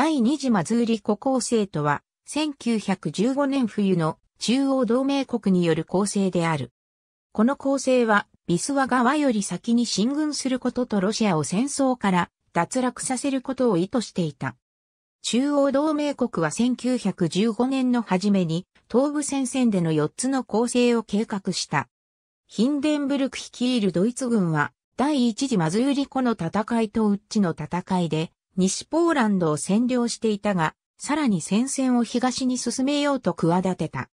第二次マズーリ湖構成とは、1915年冬の中央同盟国による構成である。この構成は、ビスワ川より先に進軍することとロシアを戦争から脱落させることを意図していた。中央同盟国は1915年の初めに東部戦線での4つの構成を計画した。ヒンデンブルク率いるドイツ軍は第一次マズーリ湖の戦いとウッチの戦いで西ポーランドを占領していたが、さらに戦線を東に進めようと企てた。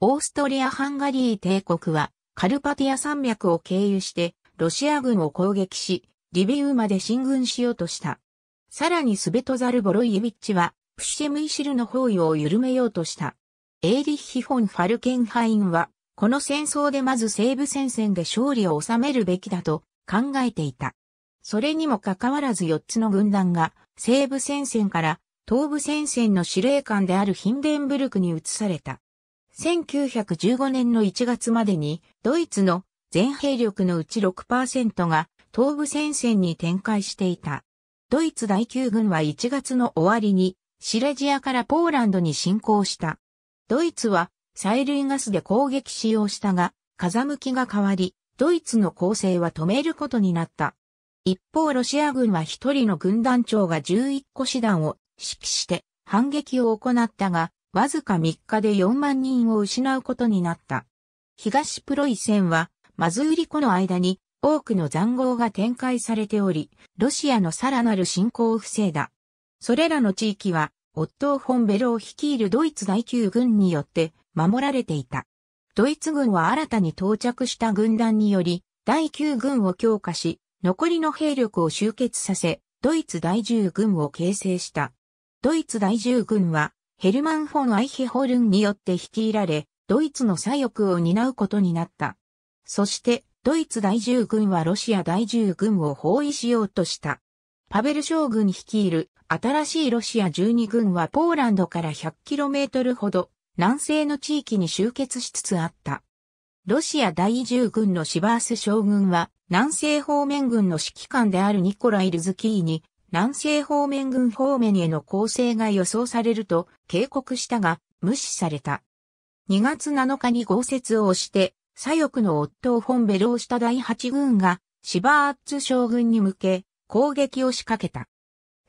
オーストリア・ハンガリー帝国は、カルパティア山脈を経由して、ロシア軍を攻撃し、リビウまで進軍しようとした。さらにスベトザル・ボロイエビッチは、プシェムイシルの包囲を緩めようとした。エイリッヒ・フォン・ファルケンハインは、この戦争でまず西部戦線で勝利を収めるべきだと考えていた。それにもかかわらず4つの軍団が西部戦線から東部戦線の司令官であるヒンデンブルクに移された。1915年の1月までにドイツの全兵力のうち6%が東部戦線に展開していた。ドイツ第9軍は1月の終わりにシレジアからポーランドに侵攻した。ドイツは催涙ガスで攻撃使用したが、風向きが変わり、ドイツの攻勢は止めることになった。一方ロシア軍は一人の軍団長が11個師団を指揮して反撃を行ったが、わずか3日で4万人を失うことになった。東プロイセンは、マズーリ湖の間に多くの残壕が展開されており、ロシアのさらなる侵攻を防いだ。それらの地域は、オットー・フォン・ベロー率いるドイツ第9軍によって守られていた。ドイツ軍は新たに到着した軍団により、第9軍を強化し、残りの兵力を集結させ、ドイツ第10軍を形成した。ドイツ第10軍は、ヘルマン・フォン・アイヒホルンによって率いられ、ドイツの左翼を担うことになった。そして、ドイツ第10軍はロシア第10軍を包囲しようとした。パベル将軍率いる新しいロシア12軍はポーランドから 100km ほど南西の地域に集結しつつあった。ロシア第10軍のシバース将軍は、南西方面軍の指揮官であるニコライ・ルズキーに、南西方面軍方面への攻勢が予想されると警告したが、無視された。2月7日に豪雪をして、左翼の夫をフォンベローした第8軍が、シバーッツ将軍に向け、攻撃を仕掛けた。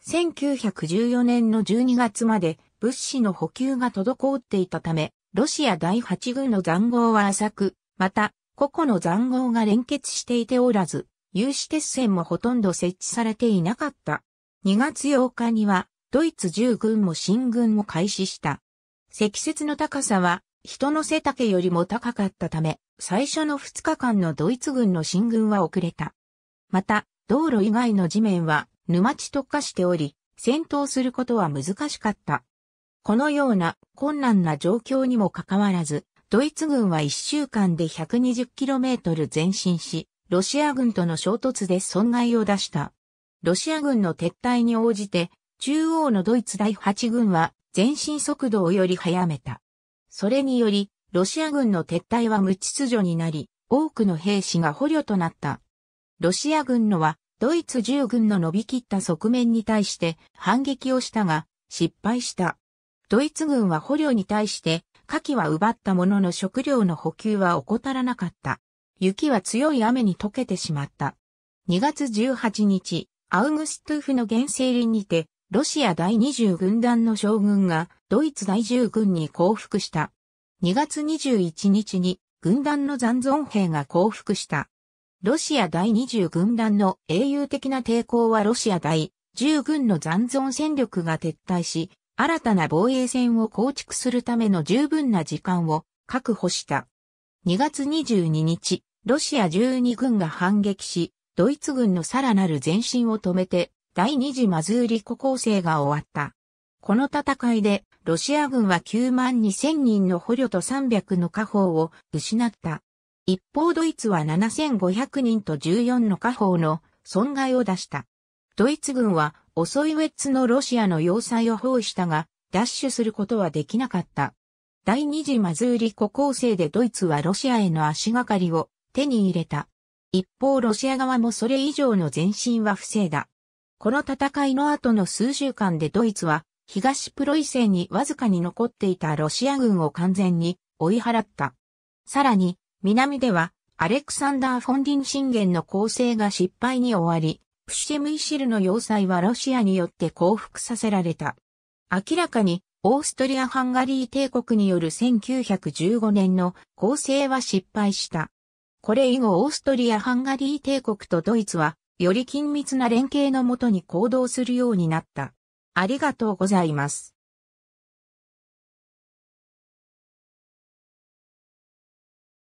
1914年の12月まで物資の補給が滞っていたため、ロシア第8軍の残壕は浅く、また、個々の残壕が連結していておらず、有刺鉄線もほとんど設置されていなかった。2月8日には、ドイツ従軍も進軍も開始した。積雪の高さは、人の背丈よりも高かったため、最初の2日間のドイツ軍の進軍は遅れた。また、道路以外の地面は沼地特化しており、戦闘することは難しかった。このような困難な状況にもかかわらず、ドイツ軍は1週間で 120km 前進し、ロシア軍との衝突で損害を出した。ロシア軍の撤退に応じて、中央のドイツ第8軍は前進速度をより早めた。それにより、ロシア軍の撤退は無秩序になり、多くの兵士が捕虜となった。ロシア軍のは、ドイツ従軍の伸びきった側面に対して反撃をしたが、失敗した。ドイツ軍は捕虜に対して火器は奪ったものの食料の補給は怠らなかった。雪は強い雨に溶けてしまった。2月18日、アウグストゥフの原生林にて、ロシア第20軍団の将軍がドイツ第10軍に降伏した。2月21日に軍団の残存兵が降伏した。ロシア第20軍団の英雄的な抵抗はロシア第10軍の残存戦力が撤退し、新たな防衛線を構築するための十分な時間を確保した。2月22日、ロシア12軍が反撃し、ドイツ軍のさらなる前進を止めて、第二次マズーリコ構成が終わった。この戦いで、ロシア軍は9万2000人の捕虜と300の家宝を失った。一方ドイツは7500人と14の家宝の損害を出した。ドイツ軍は遅いウェッツのロシアの要塞を包囲したが、ダッシュすることはできなかった。第二次マズーリ湖構成でドイツはロシアへの足がかりを手に入れた。一方ロシア側もそれ以上の前進は不正だ。この戦いの後の数週間でドイツは東プロイセンにわずかに残っていたロシア軍を完全に追い払った。さらに南ではアレクサンダー・フォンディン信玄の構成が失敗に終わり、プシェムイシルの要塞はロシアによって降伏させられた。明らかに、オーストリア・ハンガリー帝国による1915年の構成は失敗した。これ以後オーストリア・ハンガリー帝国とドイツは、より緊密な連携のもとに行動するようになった。ありがとうございます。